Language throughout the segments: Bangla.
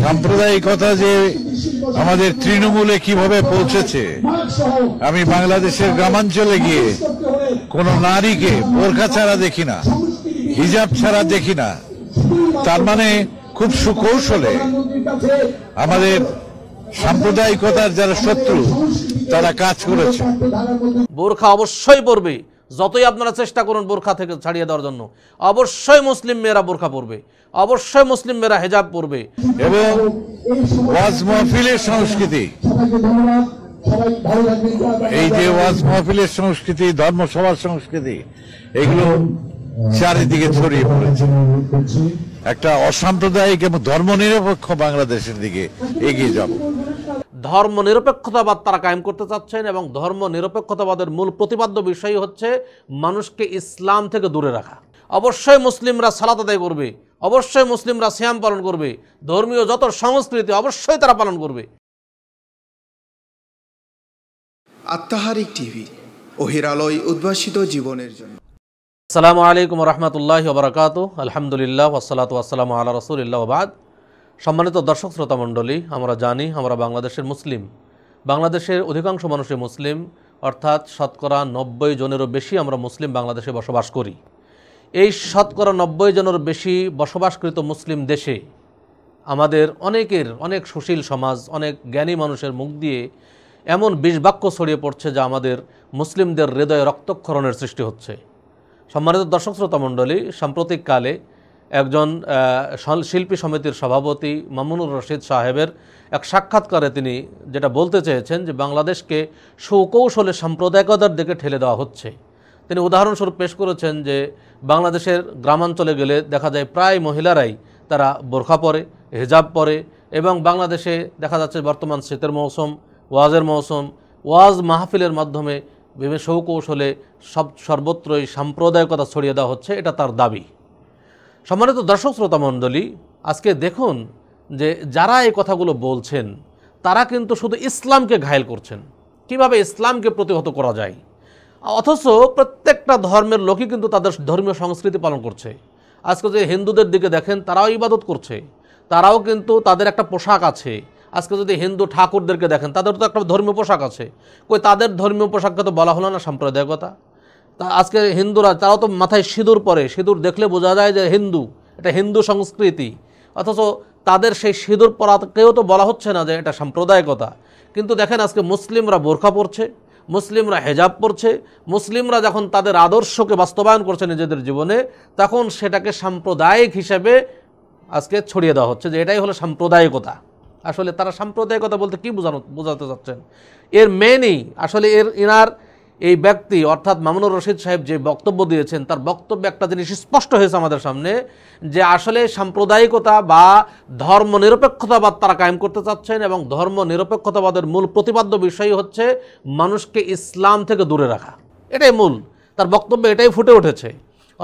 সাম্প্রদায়িকতা যে আমাদের তৃণমূলে কিভাবে পৌঁছেছে আমি বাংলাদেশের গ্রামাঞ্চলে গিয়ে কোন নারীকে বোরখা ছাড়া দেখি না হিজাব ছাড়া দেখি না তার মানে খুব সুকৌশলে আমাদের সাম্প্রদায়িকতার যারা শত্রু তারা কাজ করেছে বোরখা অবশ্যই পড়বে যতই আপনারা চেষ্টা করুন বোরখা থেকে ছাড়িয়ে দেওয়ার জন্য অবশ্যই মুসলিম মেয়েরা বোরখা পরবে অবশ্যই মুসলিম মেয়েরা হেজাব পরবে এবং ওয়াজ মাহফিলের সংস্কৃতি এই যে ওয়াজ মাহফিলের সংস্কৃতি ধর্মসভার সংস্কৃতি এগুলো চারিদিকে ছড়িয়ে পড়েছে একটা অসাম্প্রদায়িক এবং ধর্মনিরপেক্ষ বাংলাদেশের দিকে এগিয়ে যাব ধর্ম নিরপেক্ষতাবাদ তারা কায়েম করতে চাচ্ছেন এবং ধর্ম নিরপেক্ষতাবাদের মূল প্রতিপাদ্য বিষয় হচ্ছে মানুষকে ইসলাম থেকে দূরে রাখা অবশ্যই মুসলিমরা সালাত আদায় করবে অবশ্যই মুসলিমরা শ্যাম পালন করবে ধর্মীয় যত সংস্কৃতি অবশ্যই তারা পালন করবে আত্মাহারিক টিভি অহিরালয় উদ্ভাসিত জীবনের জন্য আসসালামু আলাইকুম রহমতুল্লাহ বারকাত আলহামদুলিল্লাহ ওসালাত ওয়াসালাম আল্লাহ রসুলিল্লাহ সম্মানিত দর্শক শ্রোতা মণ্ডলী আমরা জানি আমরা বাংলাদেশের মুসলিম বাংলাদেশের অধিকাংশ মানুষই মুসলিম অর্থাৎ শতকরা নব্বই জনেরও বেশি আমরা মুসলিম বাংলাদেশে বসবাস করি এই শতকরা নব্বই জনের বেশি বসবাসকৃত মুসলিম দেশে আমাদের অনেকের অনেক সুশীল সমাজ অনেক জ্ঞানী মানুষের মুখ দিয়ে এমন বিষবাক্য ছড়িয়ে পড়ছে যা আমাদের মুসলিমদের হৃদয়ে রক্তক্ষরণের সৃষ্টি হচ্ছে সম্মানিত দর্শক শ্রোতা মণ্ডলী সাম্প্রতিককালে একজন শিল্পী সমিতির সভাপতি মামুনুর রশিদ সাহেবের এক সাক্ষাৎকারে তিনি যেটা বলতে চেয়েছেন যে বাংলাদেশকে সুকৌশলে সাম্প্রদায়িকতার দিকে ঠেলে দেওয়া হচ্ছে তিনি উদাহরণস্বরূপ পেশ করেছেন যে বাংলাদেশের গ্রামাঞ্চলে গেলে দেখা যায় প্রায় মহিলারাই তারা বোরখা পরে হেজাব পরে এবং বাংলাদেশে দেখা যাচ্ছে বর্তমান শীতের মৌসুম ওয়াজের মৌসুম ওয়াজ মাহফিলের মাধ্যমে বিভিন্ন সৌকৌশলে সব সর্বত্রই সাম্প্রদায়িকতা ছড়িয়ে দেওয়া হচ্ছে এটা তার দাবি সম্মানিত দর্শক শ্রোতা মণ্ডলী আজকে দেখুন যে যারা এই কথাগুলো বলছেন তারা কিন্তু শুধু ইসলামকে ঘায়েল করছেন কিভাবে ইসলামকে প্রতিহত করা যায় অথচ প্রত্যেকটা ধর্মের লোকই কিন্তু তাদের ধর্মীয় সংস্কৃতি পালন করছে আজকে যদি হিন্দুদের দিকে দেখেন তারাও ইবাদত করছে তারাও কিন্তু তাদের একটা পোশাক আছে আজকে যদি হিন্দু ঠাকুরদেরকে দেখেন তাদের তো একটা ধর্মীয় পোশাক আছে কই তাদের ধর্মীয় পোশাককে তো বলা হলো না সাম্প্রদায়িকতা তা আজকে হিন্দুরা তারাও তো মাথায় সিঁদুর পরে সিঁদুর দেখলে বোঝা যায় যে হিন্দু এটা হিন্দু সংস্কৃতি অথচ তাদের সেই সিঁদুর পরাকেও তো বলা হচ্ছে না যে এটা সাম্প্রদায়িকতা কিন্তু দেখেন আজকে মুসলিমরা বোরখা পরছে মুসলিমরা হেজাব পড়ছে মুসলিমরা যখন তাদের আদর্শকে বাস্তবায়ন করছে নিজেদের জীবনে তখন সেটাকে সাম্প্রদায়িক হিসেবে আজকে ছড়িয়ে দেওয়া হচ্ছে যে এটাই হলো সাম্প্রদায়িকতা আসলে তারা সাম্প্রদায়িকতা বলতে কী বোঝানো বোঝাতে চাচ্ছেন এর মেনই আসলে এর ইনার এই ব্যক্তি অর্থাৎ মামুনুর রশিদ সাহেব যে বক্তব্য দিয়েছেন তার বক্তব্য একটা জিনিস স্পষ্ট হয়েছে আমাদের সামনে যে আসলে সাম্প্রদায়িকতা বা ধর্ম নিরপেক্ষতাবাদ তারা কায়েম করতে চাচ্ছেন এবং ধর্ম নিরপেক্ষতাবাদের মূল প্রতিপাদ্য বিষয় হচ্ছে মানুষকে ইসলাম থেকে দূরে রাখা এটাই মূল তার বক্তব্য এটাই ফুটে উঠেছে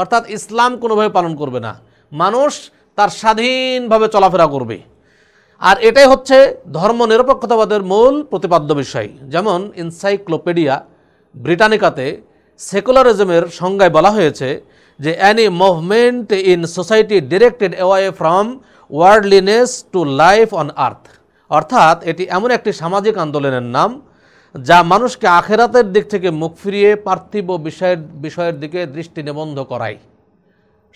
অর্থাৎ ইসলাম কোনোভাবে পালন করবে না মানুষ তার স্বাধীনভাবে চলাফেরা করবে আর এটাই হচ্ছে ধর্ম নিরপেক্ষতাবাদের মূল প্রতিপাদ্য বিষয় যেমন এনসাইক্লোপেডিয়া ব্রিটানিকাতে সেকুলারিজমের সংজ্ঞায় বলা হয়েছে যে any movement in society directed away from worldliness to life on earth অর্থাৎ এটি এমন একটি সামাজিক আন্দোলনের নাম যা মানুষকে আখেরাতের দিক থেকে মুখ ফিরিয়ে পার্থিব বিষয়ের বিষয়ের দিকে দৃষ্টি নিবন্ধ করায়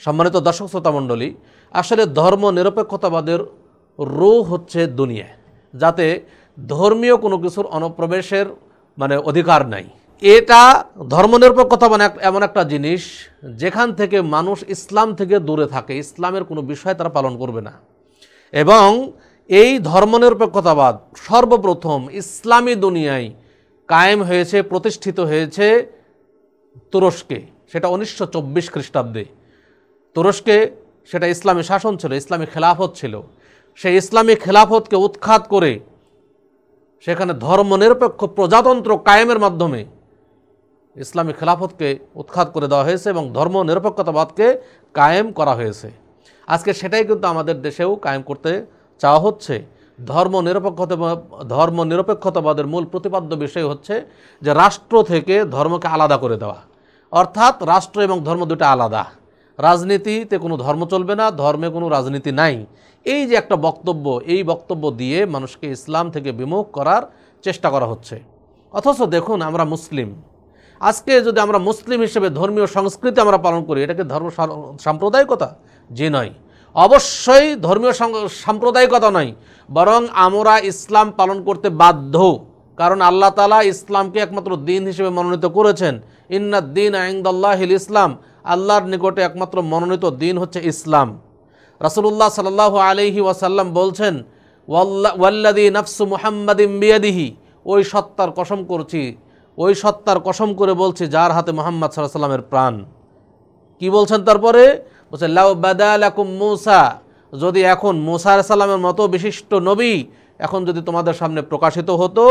সম্মানিত দর্শক শ্রোতামণ্ডলী আসলে ধর্ম নিরপেক্ষতাবাদের রো হচ্ছে দুনিয়া যাতে ধর্মীয় কোনো কিছুর অনুপ্রবেশের মানে অধিকার নাই এটা ধর্মনিরপেক্ষ কথা মানে এমন একটা জিনিস যেখান থেকে মানুষ ইসলাম থেকে দূরে থাকে ইসলামের কোনো বিষয় তারা পালন করবে না এবং এই ধর্মনিরপেক্ষতাবাদ সর্বপ্রথম ইসলামী দুনিয়ায় কায়েম হয়েছে প্রতিষ্ঠিত হয়েছে তুরস্কে সেটা উনিশশো চব্বিশ খ্রিস্টাব্দে তুরস্কে সেটা ইসলামী শাসন ছিল ইসলামী খেলাফত ছিল সেই ইসলামী খেলাফতকে উৎখাত করে সেখানে ধর্মনিরপেক্ষ প্রজাতন্ত্র কায়েমের মাধ্যমে ইসলামী খেলাফতকে উৎখাত করে দেওয়া হয়েছে এবং ধর্ম নিরপেক্ষতাবাদকে কায়েম করা হয়েছে আজকে সেটাই কিন্তু আমাদের দেশেও কায়েম করতে চাওয়া হচ্ছে ধর্ম নিরপেক্ষতা ধর্ম নিরপেক্ষতাবাদের মূল প্রতিপাদ্য বিষয় হচ্ছে যে রাষ্ট্র থেকে ধর্মকে আলাদা করে দেওয়া অর্থাৎ রাষ্ট্র এবং ধর্ম দুটা আলাদা রাজনীতিতে কোনো ধর্ম চলবে না ধর্মে কোনো রাজনীতি নাই এই যে একটা বক্তব্য এই বক্তব্য দিয়ে মানুষকে ইসলাম থেকে বিমুখ করার চেষ্টা করা হচ্ছে অথচ দেখুন আমরা মুসলিম আজকে যদি আমরা মুসলিম হিসেবে ধর্মীয় সংস্কৃতি আমরা পালন করি এটাকে ধর্ম সাম্প্রদায়িকতা যে নয় অবশ্যই ধর্মীয় সাম্প্রদায়িকতা নয় বরং আমরা ইসলাম পালন করতে বাধ্য কারণ আল্লাহ তালা ইসলামকে একমাত্র দিন হিসেবে মনোনীত করেছেন ইন্নাদ দিন আইন্দাল্লাহিল ইসলাম আল্লাহর নিকটে একমাত্র মনোনীত দিন হচ্ছে ইসলাম রাসুল্লাহ সাল্লাহ আলহি ওয়াসাল্লাম বলছেন ওয়াল্লা ওয়াল্লাদি নফসু মুহাম্মাদিম বিয়াদিহি ওই সত্তার কসম করছি ওই সত্তার কসম করে বলছে যার হাতে মোহাম্মদ সাল্লাহ সাল্লামের প্রাণ কি বলছেন তারপরে বলছে লাউ বাদালাকুম মুসা যদি এখন মোসা সাল্লামের মতো বিশিষ্ট নবী এখন যদি তোমাদের সামনে প্রকাশিত হতো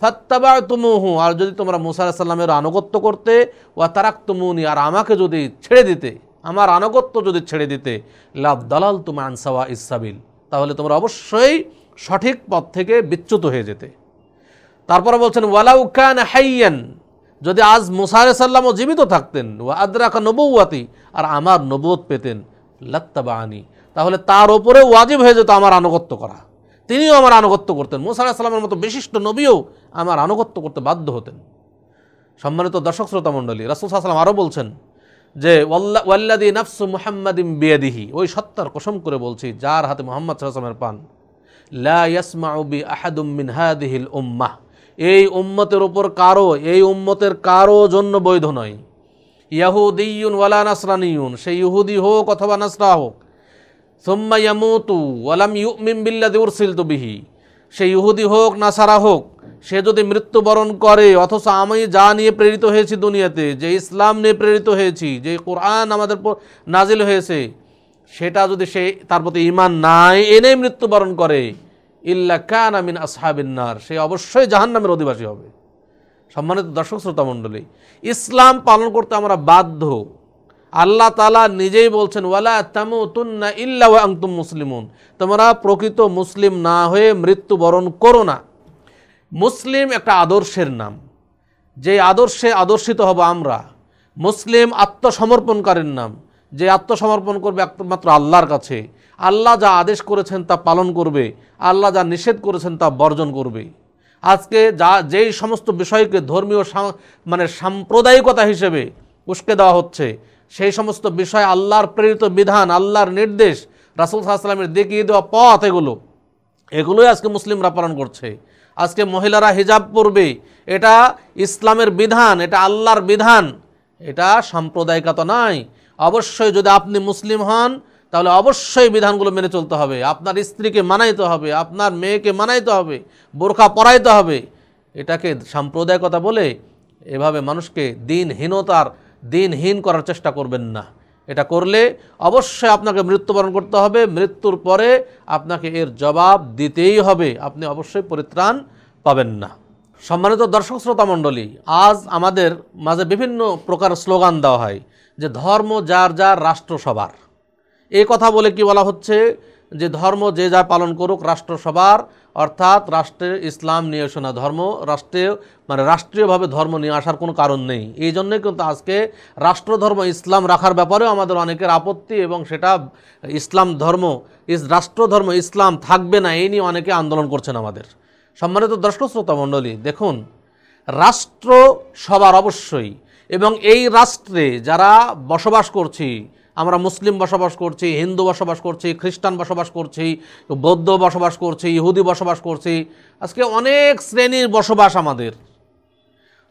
ফাত্তাবা তুমুহু আর যদি তোমরা মুসা সাল্লামের আনুগত্য করতে ওয়া তারাক তুমুনি আর আমাকে যদি ছেড়ে দিতে আমার আনুগত্য যদি ছেড়ে দিতে লাভ দালাল তুমা আনসাওয়া ইসাবিল তাহলে তোমরা অবশ্যই সঠিক পথ থেকে বিচ্যুত হয়ে যেতে তারপরে বলছেন ওয়ালাউ কান হাইয়ান যদি আজ মুসারে সাল্লামও জীবিত থাকতেন ও আদরাকা নবৌয়াতি আর আমার নবুয়ত পেতেন লাত্তাবা আনি তাহলে তার ওপরে ওয়াজিব হয়ে যেত আমার আনুগত্য করা তিনিও আমার আনুগত্য করতেন মুসার সাল্লামের মতো বিশিষ্ট নবীও আমার আনুগত্য করতে বাধ্য হতেন সম্মানিত দর্শক শ্রোতা মণ্ডলী রাসুল সাল্লাম আরও বলছেন যে ওয়াল্লাদি নাফসু মুহাম্মাদিম বিয়াদিহি ওই সত্তার কসম করে বলছি যার হাতে মোহাম্মদ সাল্লামের পান লা ইয়াসমাউবি আহাদুম মিন হাদিহিল উম্মাহ এই উম্মতের ওপর কারো এই উম্মতের কারো জন্য বৈধ নয় ইউন ওয়ালা ইউন সে ইহুদি হোক অথবা নাসরা হোক সোম্মা ইয়ামুতু ওয়ালাম ইউমিম বিল্লাদি উরসিল বিহি সে ইহুদি হোক নাসারা হোক সে যদি মৃত্যুবরণ করে অথচ আমি যা নিয়ে প্রেরিত হয়েছি দুনিয়াতে যে ইসলাম নিয়ে প্রেরিত হয়েছি যে কোরআন আমাদের নাজিল হয়েছে সেটা যদি সে তার প্রতি ইমান নাই এনে মৃত্যুবরণ করে ইল্লা কান আমিন আসহাবিন্নার সে অবশ্যই জাহান্নামের অধিবাসী হবে সম্মানিত দর্শক শ্রোতা মণ্ডলী ইসলাম পালন করতে আমরা বাধ্য আল্লাহ তালা নিজেই বলছেন ওয়ালা তামু তুন্না ইল্লা আংতুম মুসলিমুন তোমরা প্রকৃত মুসলিম না হয়ে মৃত্যুবরণ করো না মুসলিম একটা আদর্শের নাম যে আদর্শে আদর্শিত হব আমরা মুসলিম আত্মসমর্পণকারীর নাম যে আত্মসমর্পণ করবে একমাত্র আল্লাহর কাছে আল্লাহ যা আদেশ করেছেন তা পালন করবে আল্লাহ যা নিষেধ করেছেন তা বর্জন করবে আজকে যা যেই সমস্ত বিষয়কে ধর্মীয় মানে সাম্প্রদায়িকতা হিসেবে উস্কে দেওয়া হচ্ছে সেই সমস্ত বিষয় আল্লাহর প্রেরিত বিধান আল্লাহর নির্দেশ রাসুল সাহাশালামের দেখিয়ে দেওয়া পথ এগুলো এগুলোই আজকে মুসলিমরা পালন করছে আজকে মহিলারা হিজাব পরবে এটা ইসলামের বিধান এটা আল্লাহর বিধান এটা সাম্প্রদায়িকতা নাই অবশ্যই যদি আপনি মুসলিম হন তাহলে অবশ্যই বিধানগুলো মেনে চলতে হবে আপনার স্ত্রীকে মানাইতে হবে আপনার মেয়েকে মানাইতে হবে বোরখা পরাইতে হবে এটাকে সাম্প্রদায়িকতা বলে এভাবে মানুষকে দিনহীনতার দিনহীন করার চেষ্টা করবেন না এটা করলে অবশ্যই আপনাকে মৃত্যুবরণ করতে হবে মৃত্যুর পরে আপনাকে এর জবাব দিতেই হবে আপনি অবশ্যই পরিত্রাণ পাবেন না সম্মানিত দর্শক শ্রোতা মণ্ডলী আজ আমাদের মাঝে বিভিন্ন প্রকার স্লোগান দেওয়া হয় যে ধর্ম যার যার রাষ্ট্র সবার এ কথা বলে কি বলা হচ্ছে যে ধর্ম যে যা পালন করুক রাষ্ট্র সবার অর্থাৎ রাষ্ট্রে ইসলাম নিয়ে এসো না ধর্ম রাষ্ট্রে মানে রাষ্ট্রীয়ভাবে ধর্ম নিয়ে আসার কোনো কারণ নেই এই জন্যই কিন্তু আজকে রাষ্ট্রধর্ম ইসলাম রাখার ব্যাপারেও আমাদের অনেকের আপত্তি এবং সেটা ইসলাম ধর্ম ইস রাষ্ট্রধর্ম ইসলাম থাকবে না এই নিয়ে অনেকে আন্দোলন করছেন আমাদের সম্মানিত দর্শক শ্রোতা মণ্ডলী দেখুন রাষ্ট্র সবার অবশ্যই এবং এই রাষ্ট্রে যারা বসবাস করছি আমরা মুসলিম বসবাস করছি হিন্দু বসবাস করছি খ্রিস্টান বসবাস করছি বৌদ্ধ বসবাস করছি ইহুদি বসবাস করছি আজকে অনেক শ্রেণীর বসবাস আমাদের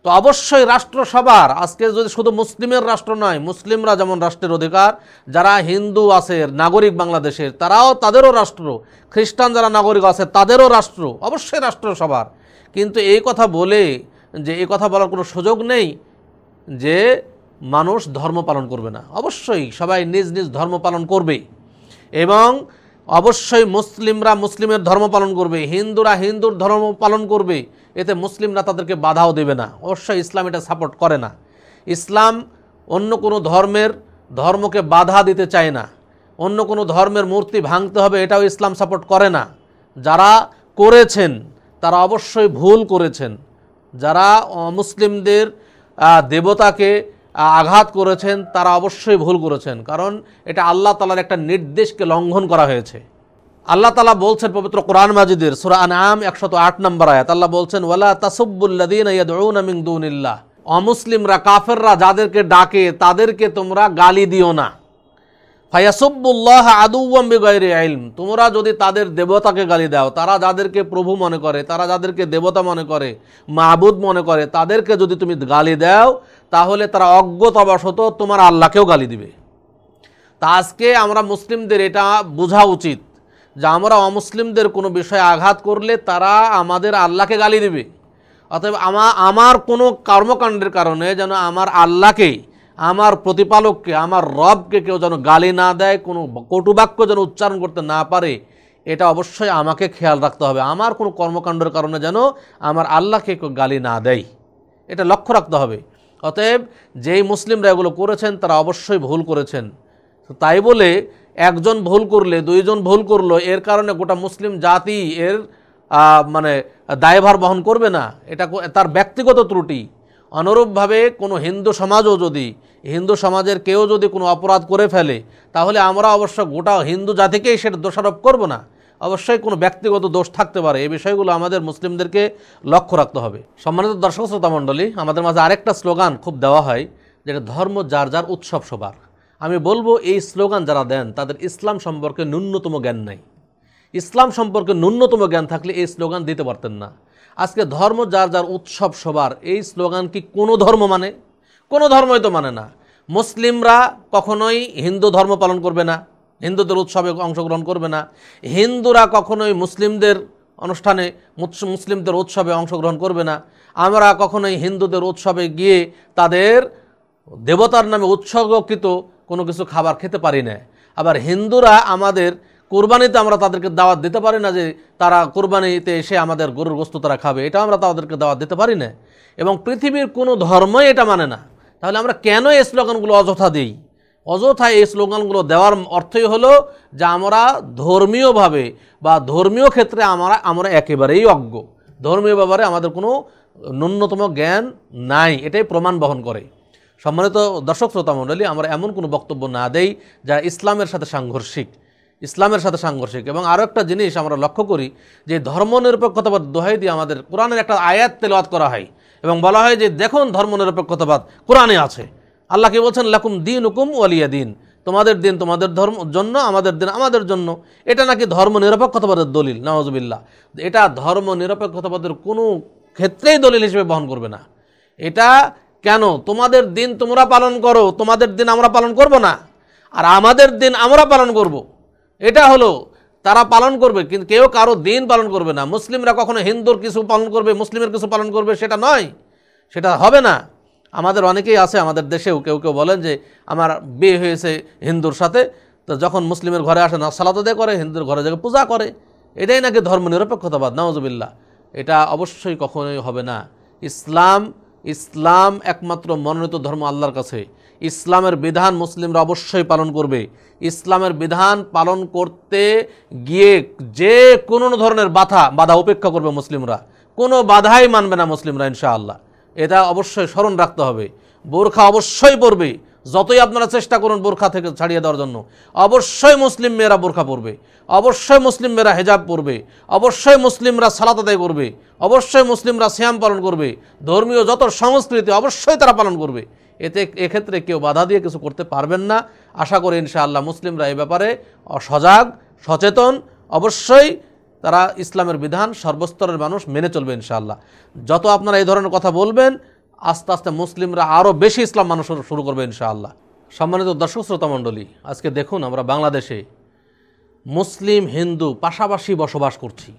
তো অবশ্যই রাষ্ট্র সবার আজকে যদি শুধু মুসলিমের রাষ্ট্র নয় মুসলিমরা যেমন রাষ্ট্রের অধিকার যারা হিন্দু আছে নাগরিক বাংলাদেশের তারাও তাদেরও রাষ্ট্র খ্রিস্টান যারা নাগরিক আছে তাদেরও রাষ্ট্র অবশ্যই রাষ্ট্র সবার কিন্তু এই কথা বলে যে এই কথা বলার কোনো সুযোগ নেই যে মানুষ ধর্ম পালন করবে না অবশ্যই সবাই নিজ নিজ ধর্ম পালন করবে এবং অবশ্যই মুসলিমরা মুসলিমের ধর্ম পালন করবে হিন্দুরা হিন্দুর ধর্ম পালন করবে এতে মুসলিমরা তাদেরকে বাধাও দেবে না অবশ্যই ইসলাম এটা সাপোর্ট করে না ইসলাম অন্য কোনো ধর্মের ধর্মকে বাধা দিতে চায় না অন্য কোনো ধর্মের মূর্তি ভাঙতে হবে এটাও ইসলাম সাপোর্ট করে না যারা করেছেন তারা অবশ্যই ভুল করেছেন যারা মুসলিমদের দেবতাকে আঘাত করেছেন তারা অবশ্যই ভুল করেছেন কারণ এটা আল্লাহ তালার একটা নির্দেশকে লঙ্ঘন করা হয়েছে আল্লাহ তালা বলছেন পবিত্র কোরআন মাজিদের সুরান আম একশত আট নম্বর আয়াত আল্লাহ বলছেন ওয়ালা তাসুবুল্লাদিনুল্লাহ অমুসলিমরা কাফেররা যাদেরকে ডাকে তাদেরকে তোমরা গালি দিও না ফায়াসুবুল্লাহ আদুবিগরে আইলম তোমরা যদি তাদের দেবতাকে গালি দাও তারা যাদেরকে প্রভু মনে করে তারা যাদেরকে দেবতা মনে করে মাহবুদ মনে করে তাদেরকে যদি তুমি গালি দাও তাহলে তারা অজ্ঞতাবশত তোমার আল্লাহকেও গালি দিবে তা আজকে আমরা মুসলিমদের এটা বোঝা উচিত যে আমরা অমুসলিমদের কোনো বিষয়ে আঘাত করলে তারা আমাদের আল্লাহকে গালি দিবে অতএব আমা আমার কোনো কর্মকাণ্ডের কারণে যেন আমার আল্লাহকে আমার প্রতিপালককে আমার রবকে কেউ যেন গালি না দেয় কোনো কটুবাক্য যেন উচ্চারণ করতে না পারে এটা অবশ্যই আমাকে খেয়াল রাখতে হবে আমার কোনো কর্মকাণ্ডের কারণে যেন আমার আল্লাহকে কেউ গালি না দেয় এটা লক্ষ্য রাখতে হবে অতএব যেই মুসলিমরা এগুলো করেছেন তারা অবশ্যই ভুল করেছেন তাই বলে একজন ভুল করলে দুইজন ভুল করলো এর কারণে গোটা মুসলিম জাতি এর মানে দায়ভার বহন করবে না এটা তার ব্যক্তিগত ত্রুটি অনুরূপভাবে কোনো হিন্দু সমাজও যদি হিন্দু সমাজের কেউ যদি কোনো অপরাধ করে ফেলে তাহলে আমরা অবশ্য গোটা হিন্দু জাতিকেই সেটা দোষারোপ করব না অবশ্যই কোনো ব্যক্তিগত দোষ থাকতে পারে এই বিষয়গুলো আমাদের মুসলিমদেরকে লক্ষ্য রাখতে হবে সম্মানিত দর্শক শ্রোতা মণ্ডলী আমাদের মাঝে আরেকটা স্লোগান খুব দেওয়া হয় যেটা ধর্ম যার যার উৎসব সবার আমি বলবো এই স্লোগান যারা দেন তাদের ইসলাম সম্পর্কে ন্যূনতম জ্ঞান নাই ইসলাম সম্পর্কে ন্যূনতম জ্ঞান থাকলে এই স্লোগান দিতে পারতেন না আজকে ধর্ম যার যার উৎসব সবার এই স্লোগান কি কোনো ধর্ম মানে কোনো ধর্মই তো মানে না মুসলিমরা কখনোই হিন্দু ধর্ম পালন করবে না হিন্দুদের উৎসবে অংশগ্রহণ করবে না হিন্দুরা কখনোই মুসলিমদের অনুষ্ঠানে মুসলিমদের উৎসবে অংশগ্রহণ করবে না আমরা কখনোই হিন্দুদের উৎসবে গিয়ে তাদের দেবতার নামে উৎসর্গকৃত কোনো কিছু খাবার খেতে পারি না আবার হিন্দুরা আমাদের কোরবানিতে আমরা তাদেরকে দাওয়াত দিতে পারি না যে তারা কোরবানিতে এসে আমাদের গরুর বস্তু তারা খাবে এটা আমরা তাদেরকে দাওয়াত দিতে পারি না এবং পৃথিবীর কোনো ধর্মই এটা মানে না তাহলে আমরা কেন এই স্লোগানগুলো অযথা দিই অযথায় এই স্লোগানগুলো দেওয়ার অর্থই হলো যে আমরা ধর্মীয়ভাবে বা ধর্মীয় ক্ষেত্রে আমরা আমরা একেবারেই অজ্ঞ ধর্মীয় ব্যাপারে আমাদের কোনো ন্যূনতম জ্ঞান নাই এটাই প্রমাণ বহন করে সম্মানিত দর্শক শ্রোতা মণ্ডলী আমরা এমন কোনো বক্তব্য না দেই যা ইসলামের সাথে সাংঘর্ষিক ইসলামের সাথে সাংঘর্ষিক এবং আরও একটা জিনিস আমরা লক্ষ্য করি যে ধর্মনিরপেক্ষতাবাদ দোহাই দিয়ে আমাদের কোরআনের একটা আয়াত তেলওয়াত করা হয় এবং বলা হয় যে দেখুন ধর্মনিরপেক্ষতাবাদ কোরআনে আছে আল্লাহকে বলছেন লাকুম দিন হুকুম ওয়ালিয়া দিন তোমাদের দিন তোমাদের ধর্ম জন্য আমাদের দিন আমাদের জন্য এটা নাকি ধর্ম নিরপেক্ষতাবাদের দলিল নওয়াজবিল্লা এটা ধর্ম নিরপেক্ষতাবাদের কোনো ক্ষেত্রেই দলিল হিসেবে বহন করবে না এটা কেন তোমাদের দিন তোমরা পালন করো তোমাদের দিন আমরা পালন করব না আর আমাদের দিন আমরা পালন করব। এটা হলো তারা পালন করবে কিন্তু কেউ কারো দিন পালন করবে না মুসলিমরা কখনো হিন্দুর কিছু পালন করবে মুসলিমের কিছু পালন করবে সেটা নয় সেটা হবে না আমাদের অনেকেই আছে আমাদের দেশেও কেউ কেউ বলেন যে আমার বিয়ে হয়েছে হিন্দুর সাথে তো যখন মুসলিমের ঘরে আসে না সালাত করে হিন্দুর ঘরে যাকে পূজা করে এটাই নাকি ধর্ম নিরপেক্ষতাবাদ নওয়াজবিল্লা এটা অবশ্যই কখনোই হবে না ইসলাম ইসলাম একমাত্র মনোনীত ধর্ম আল্লাহর কাছে ইসলামের বিধান মুসলিমরা অবশ্যই পালন করবে ইসলামের বিধান পালন করতে গিয়ে যে কোনো ধরনের বাধা বাধা উপেক্ষা করবে মুসলিমরা কোনো বাধাই মানবে না মুসলিমরা ইনশাআল্লাহ এটা অবশ্যই স্মরণ রাখতে হবে বোরখা অবশ্যই পরবে যতই আপনারা চেষ্টা করুন বোরখা থেকে ছাড়িয়ে দেওয়ার জন্য অবশ্যই মুসলিম মেয়েরা বোরখা পরবে অবশ্যই মুসলিম মেয়েরা হেজাব পরবে অবশ্যই মুসলিমরা সালাত আদায় করবে অবশ্যই মুসলিমরা শ্যাম পালন করবে ধর্মীয় যত সংস্কৃতি অবশ্যই তারা পালন করবে এতে এক্ষেত্রে কেউ বাধা দিয়ে কিছু করতে পারবেন না আশা করি ইনশাআল্লাহ মুসলিমরা এ ব্যাপারে সজাগ সচেতন অবশ্যই তারা ইসলামের বিধান সর্বস্তরের মানুষ মেনে চলবে ইনশাআল্লাহ যত আপনারা এই ধরনের কথা বলবেন আস্তে আস্তে মুসলিমরা আরও বেশি ইসলাম মানুষ শুরু করবে ইনশাআল্লাহ সম্মানিত দর্শক মণ্ডলী আজকে দেখুন আমরা বাংলাদেশে মুসলিম হিন্দু পাশাপাশি বসবাস করছি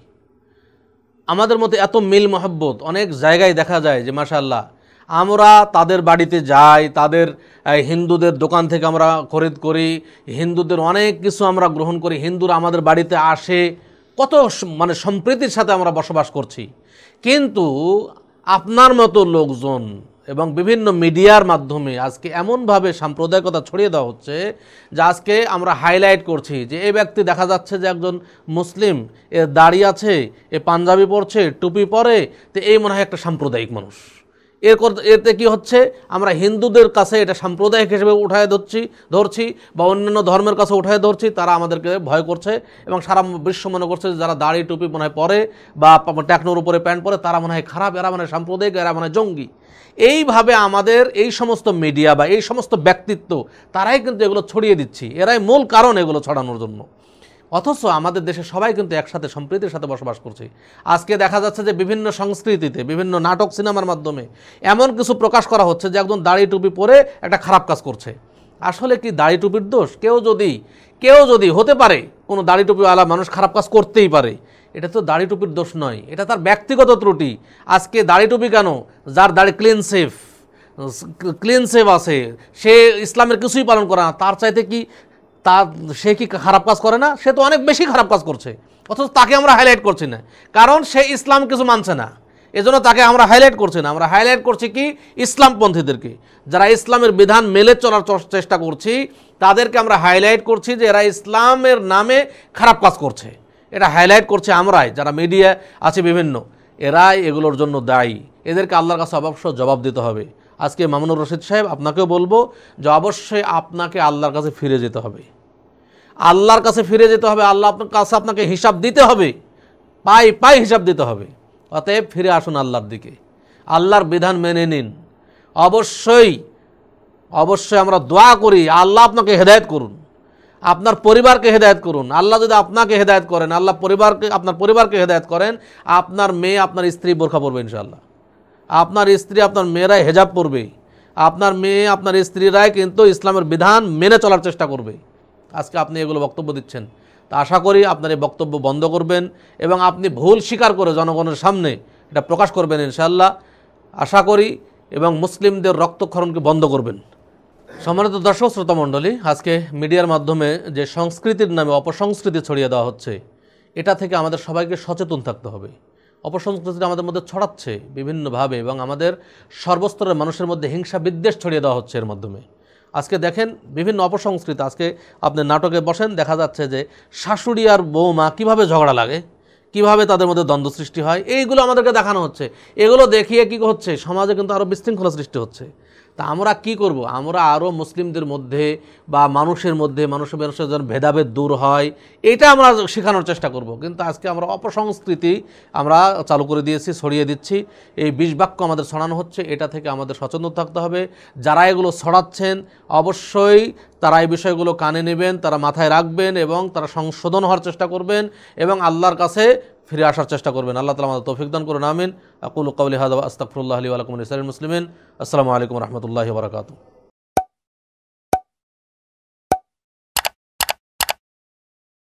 আমাদের মধ্যে এত মিল মহব্বত অনেক জায়গায় দেখা যায় যে মাসাল্লাহ আমরা তাদের বাড়িতে যাই তাদের হিন্দুদের দোকান থেকে আমরা খরিদ করি হিন্দুদের অনেক কিছু আমরা গ্রহণ করি হিন্দুরা আমাদের বাড়িতে আসে কত মানে সম্প্রীতির সাথে আমরা বসবাস করছি কিন্তু আপনার মতো লোকজন এবং বিভিন্ন মিডিয়ার মাধ্যমে আজকে এমনভাবে সাম্প্রদায়িকতা ছড়িয়ে দেওয়া হচ্ছে যে আজকে আমরা হাইলাইট করছি যে এই ব্যক্তি দেখা যাচ্ছে যে একজন মুসলিম এ দাড়ি আছে এ পাঞ্জাবি পরছে টুপি পরে তো এই মনে হয় একটা সাম্প্রদায়িক মানুষ এর এতে কি হচ্ছে আমরা হিন্দুদের কাছে এটা সাম্প্রদায়িক হিসেবে উঠায় ধরছি ধরছি বা অন্যান্য ধর্মের কাছে উঠায় ধরছি তারা আমাদেরকে ভয় করছে এবং সারা বিশ্ব মনে করছে যারা দাড়ি টুপি মনে হয় পরে বা ট্যাকনোর উপরে প্যান্ট পরে তারা মনে হয় খারাপ এরা মানে সাম্প্রদায়িক এরা মানে জঙ্গি এইভাবে আমাদের এই সমস্ত মিডিয়া বা এই সমস্ত ব্যক্তিত্ব তারাই কিন্তু এগুলো ছড়িয়ে দিচ্ছি এরাই মূল কারণ এগুলো ছড়ানোর জন্য অথচ আমাদের দেশে সবাই কিন্তু একসাথে সম্প্রীতির সাথে বসবাস করছি আজকে দেখা যাচ্ছে যে বিভিন্ন সংস্কৃতিতে বিভিন্ন নাটক সিনেমার মাধ্যমে এমন কিছু প্রকাশ করা হচ্ছে যে একজন দাড়ি টুপি পরে একটা খারাপ কাজ করছে আসলে কি দাড়ি টুপির দোষ কেউ যদি কেউ যদি হতে পারে কোনো দাড়ি টুপিওয়ালা মানুষ খারাপ কাজ করতেই পারে এটা তো দাড়ি টুপির দোষ নয় এটা তার ব্যক্তিগত ত্রুটি আজকে দাড়ি টুপি কেন যার দাড়ি ক্লিন সেফ ক্লিন সেভ আছে সে ইসলামের কিছুই পালন করে না তার চাইতে কি তার সে কি খারাপ কাজ করে না সে তো অনেক বেশি খারাপ কাজ করছে অথচ তাকে আমরা হাইলাইট করছি না কারণ সে ইসলাম কিছু মানছে না এজন্য তাকে আমরা হাইলাইট করছি না আমরা হাইলাইট করছি কি ইসলামপন্থীদেরকে যারা ইসলামের বিধান মেলে চলার চেষ্টা করছি তাদেরকে আমরা হাইলাইট করছি যে এরা ইসলামের নামে খারাপ কাজ করছে এটা হাইলাইট করছে আমরাই যারা মিডিয়া আছে বিভিন্ন এরা এগুলোর জন্য দায়ী এদেরকে আল্লাহর কাছে অবশ্য জবাব দিতে হবে আজকে মামুনুর রশিদ সাহেব আপনাকেও বলবো যে অবশ্যই আপনাকে আল্লাহর কাছে ফিরে যেতে হবে আল্লাহর কাছে ফিরে যেতে হবে আল্লাহ আপনার কাছে আপনাকে হিসাব দিতে হবে পাই পাই হিসাব দিতে হবে অতএব ফিরে আসুন আল্লাহর দিকে আল্লাহর বিধান মেনে নিন অবশ্যই অবশ্যই আমরা দোয়া করি আল্লাহ আপনাকে হেদায়ত করুন আপনার পরিবারকে হেদায়ত করুন আল্লাহ যদি আপনাকে হেদায়ত করেন আল্লাহ পরিবারকে আপনার পরিবারকে হেদায়ত করেন আপনার মেয়ে আপনার স্ত্রী বোরখা পড়বে ইনশাল্লাহ আপনার স্ত্রী আপনার মেয়েরাই হেজাব পড়বে আপনার মেয়ে আপনার স্ত্রীরাই কিন্তু ইসলামের বিধান মেনে চলার চেষ্টা করবে আজকে আপনি এগুলো বক্তব্য দিচ্ছেন তা আশা করি আপনার এই বক্তব্য বন্ধ করবেন এবং আপনি ভুল স্বীকার করে জনগণের সামনে এটা প্রকাশ করবেন ইনশাল্লাহ আশা করি এবং মুসলিমদের রক্তক্ষরণকে বন্ধ করবেন সম্মানিত দর্শক শ্রোতা মণ্ডলী আজকে মিডিয়ার মাধ্যমে যে সংস্কৃতির নামে অপসংস্কৃতি ছড়িয়ে দেওয়া হচ্ছে এটা থেকে আমাদের সবাইকে সচেতন থাকতে হবে অপসংস্কৃতিটা আমাদের মধ্যে ছড়াচ্ছে বিভিন্নভাবে এবং আমাদের সর্বস্তরের মানুষের মধ্যে হিংসা বিদ্বেষ ছড়িয়ে দেওয়া হচ্ছে এর মাধ্যমে আজকে দেখেন বিভিন্ন অপসংস্কৃত আজকে আপনি নাটকে বসেন দেখা যাচ্ছে যে শাশুড়ি আর বৌমা কিভাবে ঝগড়া লাগে কিভাবে তাদের মধ্যে দ্বন্দ্ব সৃষ্টি হয় এইগুলো আমাদেরকে দেখানো হচ্ছে এগুলো দেখিয়ে কি হচ্ছে সমাজে কিন্তু আরও বিশৃঙ্খলা সৃষ্টি হচ্ছে তা আমরা কি করব আমরা আরও মুসলিমদের মধ্যে বা মানুষের মধ্যে মানুষ মানুষের যেন ভেদাভেদ দূর হয় এটা আমরা শেখানোর চেষ্টা করব কিন্তু আজকে আমরা অপসংস্কৃতি আমরা চালু করে দিয়েছি ছড়িয়ে দিচ্ছি এই বিষবাক্য আমাদের ছড়ানো হচ্ছে এটা থেকে আমাদের সচেতন থাকতে হবে যারা এগুলো ছড়াচ্ছেন অবশ্যই তারা এই বিষয়গুলো কানে নেবেন তারা মাথায় রাখবেন এবং তারা সংশোধন হওয়ার চেষ্টা করবেন এবং আল্লাহর কাছে ফিরে আসার চেষ্টা করবেন আল্লাহ তালা আমাদের তৌফিক দান করুন আমিন আকুল কাউলি হাদ আস্তাকফুল্লাহ আলী আলকুম ইসলাম মুসলিমিন আসসালামু আলাইকুম রহমতুল্লাহ বারকাতু